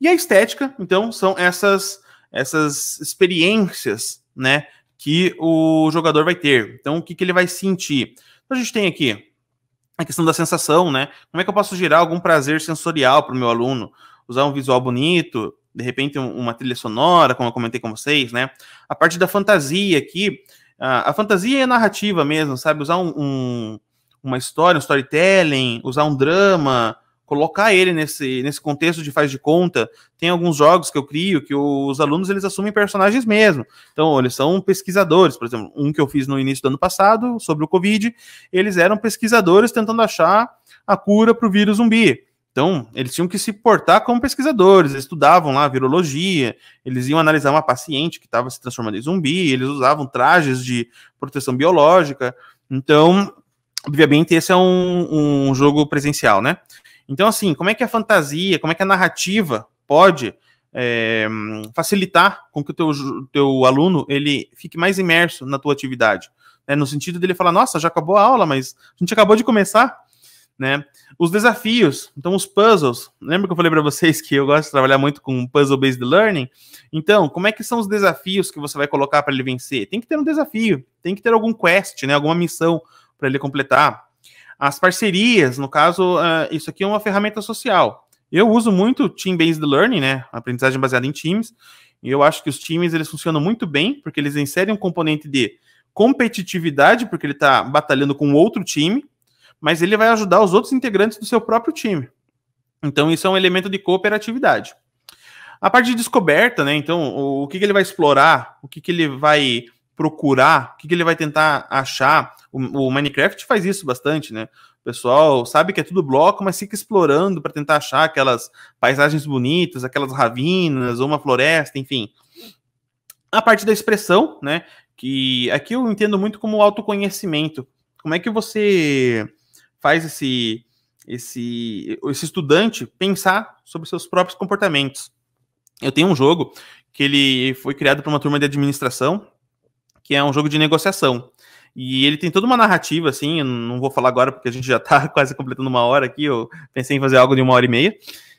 E a estética, então, são essas, essas experiências, né? Que o jogador vai ter. Então, o que, que ele vai sentir? Então, a gente tem aqui a questão da sensação, né? Como é que eu posso gerar algum prazer sensorial para o meu aluno? Usar um visual bonito, de repente uma trilha sonora, como eu comentei com vocês, né? A parte da fantasia aqui, a, fantasia é a narrativa mesmo, sabe? Usar um, um, uma história, um storytelling, usar um drama, colocar ele nesse, nesse contexto de faz de conta. Tem alguns jogos que eu crio que os alunos eles assumem personagens mesmo. Então, eles são pesquisadores, por exemplo, um que eu fiz no início do ano passado sobre o Covid, eles eram pesquisadores tentando achar a cura para o vírus zumbi. Então, eles tinham que se portar como pesquisadores, eles estudavam lá virologia, eles iam analisar uma paciente que estava se transformando em zumbi, eles usavam trajes de proteção biológica. Então, obviamente, esse é um, um jogo presencial, né? Então, assim, como é que a fantasia, como é que a narrativa pode é, facilitar com que o teu, teu aluno ele fique mais imerso na tua atividade? Né? No sentido dele falar, nossa, já acabou a aula, mas a gente acabou de começar. Né? Os desafios, então os puzzles. Lembra que eu falei para vocês que eu gosto de trabalhar muito com puzzle-based learning? Então, como é que são os desafios que você vai colocar para ele vencer? Tem que ter um desafio, tem que ter algum quest, né? Alguma missão para ele completar. As parcerias, no caso, uh, isso aqui é uma ferramenta social. Eu uso muito team-based learning, né? Aprendizagem baseada em times. E eu acho que os times eles funcionam muito bem, porque eles inserem um componente de competitividade, porque ele está batalhando com outro time, mas ele vai ajudar os outros integrantes do seu próprio time. Então, isso é um elemento de cooperatividade. A parte de descoberta, né? Então, o, que, que ele vai explorar, o que, que ele vai procurar, o que, que ele vai tentar achar. O, o, Minecraft faz isso bastante, né? O pessoal sabe que é tudo bloco, mas fica explorando para tentar achar aquelas paisagens bonitas, aquelas ravinas, ou uma floresta, enfim. A parte da expressão, né? Que aqui eu entendo muito como autoconhecimento. Como é que você faz esse, esse, esse estudante pensar sobre seus próprios comportamentos? Eu tenho um jogo que ele foi criado para uma turma de administração que é um jogo de negociação. E ele tem toda uma narrativa, assim, não vou falar agora porque a gente já está quase completando uma hora aqui, eu pensei em fazer algo de uma hora e meia.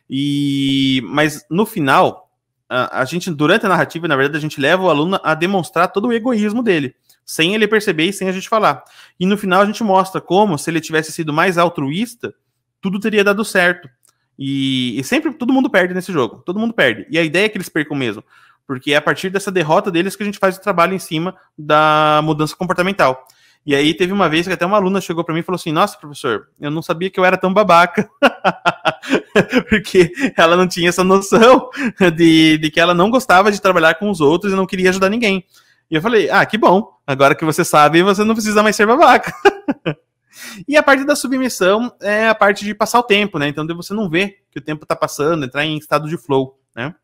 E, mas no final, a, a gente, durante a narrativa, na verdade, a gente leva o aluno a demonstrar todo o egoísmo dele, sem ele perceber e sem a gente falar. E no final a gente mostra como, se ele tivesse sido mais altruísta, tudo teria dado certo. E, e sempre todo mundo perde nesse jogo, todo mundo perde. E a ideia é que eles percam mesmo porque é a partir dessa derrota deles que a gente faz o trabalho em cima da mudança comportamental. E aí teve uma vez que até uma aluna chegou para mim e falou assim: "Nossa, professor, eu não sabia que eu era tão babaca". Porque ela não tinha essa noção de, de que ela não gostava de trabalhar com os outros e não queria ajudar ninguém. E eu falei: "Ah, que bom. Agora que você sabe, você não precisa mais ser babaca". e a parte da submissão é a parte de passar o tempo, né? Então você não vê que o tempo está passando, entrar em estado de flow, né?